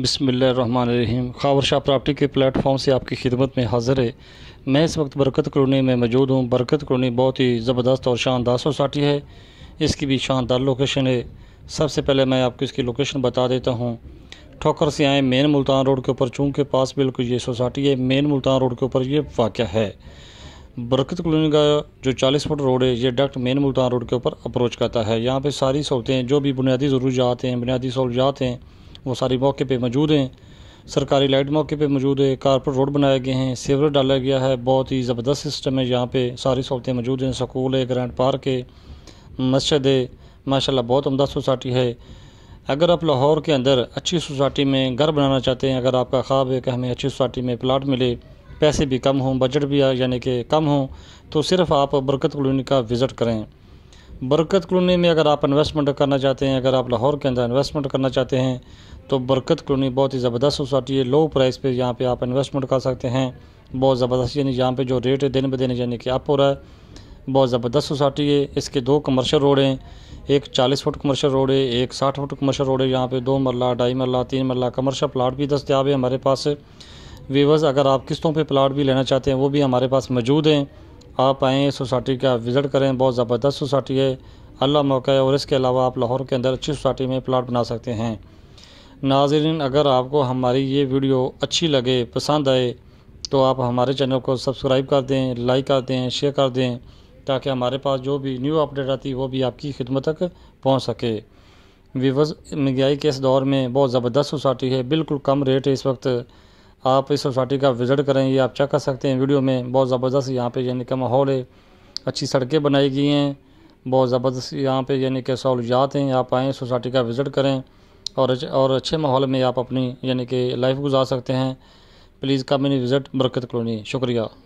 बसमीम खावर शाह प्रॉपर्टी के प्लेटफॉर्म से आपकी खिदमत में हाज़िर है मैं इस वक्त बरकत कॉलोनी में मौजूद हूँ बरकत कॉलोनी बहुत ही ज़बरदस्त और शानदार सोसाइटी है इसकी भी शानदार लोकेशन है सबसे पहले मैं आपको इसकी लोकेशन बता देता हूँ ठोकर से आए मेन मुल्तान रोड के ऊपर चूँकि पास बिल्कुल ये सोसाइटी है मेन मुल्तान रोड के ऊपर ये वाक़ है बरकत कॉलोनी का जो 40 फुट रोड है ये डायरेक्ट मेन मुल्तान रोड के ऊपर अप्रोच करता है यहाँ पे सारी सहूलतें जो भी बुनियादी ज़रूरियात हैं बुनियादी सहूलियात हैं वो सारी मौके पर मौजूद हैं सरकारी लाइट मौके पर मौजूद है कारपोरेट रोड बनाए गए हैं सीवर डाला गया है बहुत ही ज़बरदस्त सिस्टम है यहाँ पर सारी सहूलतें मौजूद हैं स्कूल है ग्रैंड पार्क है मस्जिद है माशाल्लाह बहुत उमदा सोसाइटी है अगर आप लाहौर के अंदर अच्छी सोसाइटी में घर बनाना चाहते हैं अगर आपका ख्वाब है कि हमें अच्छी सोसाइटी में प्लाट मिले पैसे भी कम हों बजट भी यानी कि कम हों तो सिर्फ आप बरकत कॉलोनी का विज़िट करें बरकत कलोनी में अगर आप इन्वेस्टमेंट करना चाहते हैं अगर आप लाहौर के अंदर इन्वेस्टमेंट करना चाहते हैं तो बरकत कलोनी बहुत ही ज़बरदस्त सोसाइटी है लो प्राइस पे यहाँ पे आप इन्वेस्टमेंट कर सकते हैं बहुत ज़बरदस्त यानी यहाँ पे जो रेट है दिन ब दिन यानी कि आप हो रहा है बहुत ज़बरदस्त सोसाइटी है इसके दो कमर्शल रोड हैं एक चालीस फुट कमर्शल रोड है एक साठ फुट कमर्शल रोड है यहाँ पर दो मरला ढाई मरला तीन मरला कमर्शल प्लाट भी दस्तियाब है हमारे पास वीवर्स अगर आप किस्तों पर प्लाट भी लेना चाहते हैं वो भी हमारे पास मौजूद हैं आप आएँ सोसाइटी का विज़िट करें बहुत ज़बरदस्त सोसाइटी है अल्लाह मौका है और इसके अलावा आप लाहौर के अंदर अच्छी सोसाइटी में प्लाट बना सकते हैं नाजरीन अगर आपको हमारी ये वीडियो अच्छी लगे पसंद आए तो आप हमारे चैनल को सब्सक्राइब कर दें लाइक कर दें शेयर कर दें ताकि हमारे पास जो भी न्यू अपडेट आती है वो भी आपकी खिदमत तक पहुँच सके विवज महंगाई के इस दौर में बहुत ज़बरदस्त सोसाइटी है बिल्कुल कम रेट है इस वक्त आप इस सोसाइटी का विज़िट करें ये आप चेक कर सकते हैं वीडियो में बहुत ज़बरदस्त यहाँ पे यानी कि माहौल है अच्छी सड़कें बनाई गई हैं बहुत ज़बरदस्त यहाँ पे यानी कि सहूलियात हैं आप आएँ सोसाइटी का विज़िट करें और और अच्छे माहौल में आप अपनी यानी कि लाइफ गुजार सकते हैं please come in visit Barkat colony शुक्रिया